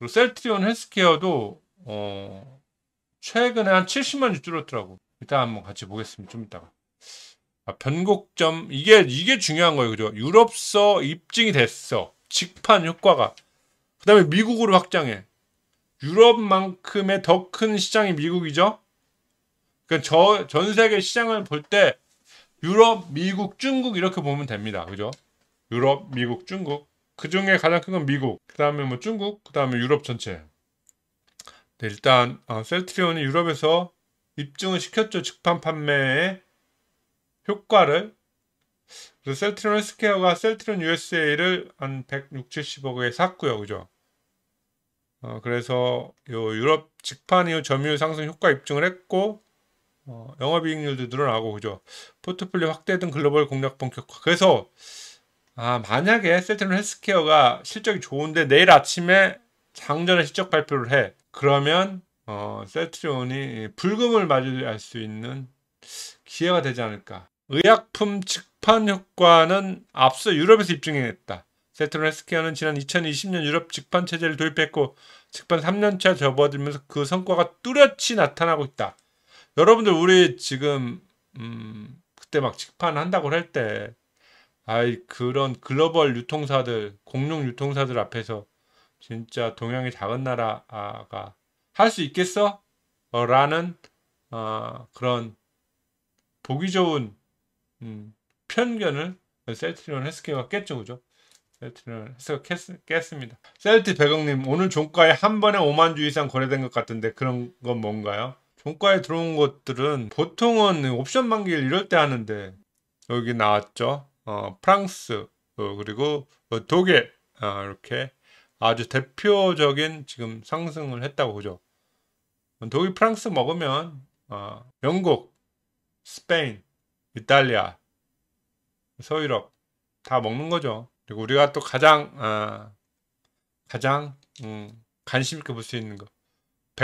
그리고 셀트리온 헬스케어도 어, 최근에 한 70만 주 줄었더라고. 일단 한번 같이 보겠습니다. 좀 이따가. 아, 변곡점 이게 이게 중요한 거예요, 그죠? 유럽서 입증이 됐어. 직판 효과가. 그다음에 미국으로 확장해. 유럽만큼의 더 큰 시장이 미국이죠. 그 저, 전 세계 시장을 볼 때 유럽, 미국, 중국 이렇게 보면 됩니다. 그죠? 유럽, 미국, 중국. 그 중에 가장 큰 건 미국, 그 다음에 뭐 중국, 그 다음에 유럽 전체. 네, 일단 어, 셀트리온이 유럽에서 입증을 시켰죠. 직판 판매의 효과를. 그래서 셀트리온 헬스케어가 셀트리온 USA를 한 160~70억에 샀고요. 그죠? 어, 그래서 요 유럽 직판 이후 점유율 상승 효과 입증을 했고 어, 영업이익률도 늘어나고 그죠? 포트폴리오 확대 등 글로벌 공략 본격화. 그래서 아, 만약에 셀트리온 헬스케어가 실적이 좋은데 내일 아침에 장전에 실적 발표를 해. 그러면 어, 셀트리온이 불금을 맞이할 수 있는 기회가 되지 않을까. 의약품 직판 효과는 앞서 유럽에서 입증했다. 세트론 헬스케어는 지난 2020년 유럽 직판 체제를 도입했고 직판 3년차 접어들면서 그 성과가 뚜렷이 나타나고 있다. 여러분들 우리 지금 음, 그때 막 직판 한다고 할때 아이 그런 글로벌 유통사들 공룡 유통사들 앞에서 진짜 동양의 작은 나라가 할 수 있겠어? 어, 라는 어, 그런 보기 좋은 음, 편견을 셀트리온 헬스케어가 깼죠 그죠? 셀트리온 헬스케어 깼습니다 셀트 100억님 오늘 종가에 한 번에 5만 주 이상 거래된 것 같은데 그런 건 뭔가요? 종가에 들어온 것들은 보통은 옵션 만기를 이럴 때 하는데 여기 나왔죠 어, 프랑스 어, 그리고 어, 독일 어, 이렇게 아주 대표적인 지금 상승을 했다고 보죠. 독일 프랑스 먹으면 어, 영국, 스페인, 이탈리아, 서유럽 다 먹는 거죠. 그리고 우리가 또 가장 어, 가장 음, 관심 있게 볼 수 있는 거.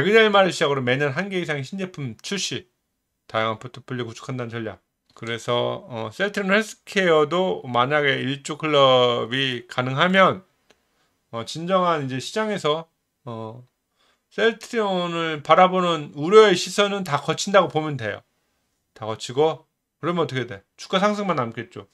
백일의 말을 시작으로 매년 한 개 이상의 신제품 출시, 다양한 포트폴리오 구축한다는 전략. 그래서 어, 셀트리온 헬스케어도 만약에 일조 클럽이 가능하면 어, 진정한 이제 시장에서 어, 셀트리온을 바라보는 우려의 시선은 다 거친다고 보면 돼요. 다 거치고 그러면 어떻게 돼? 주가 상승만 남겠죠.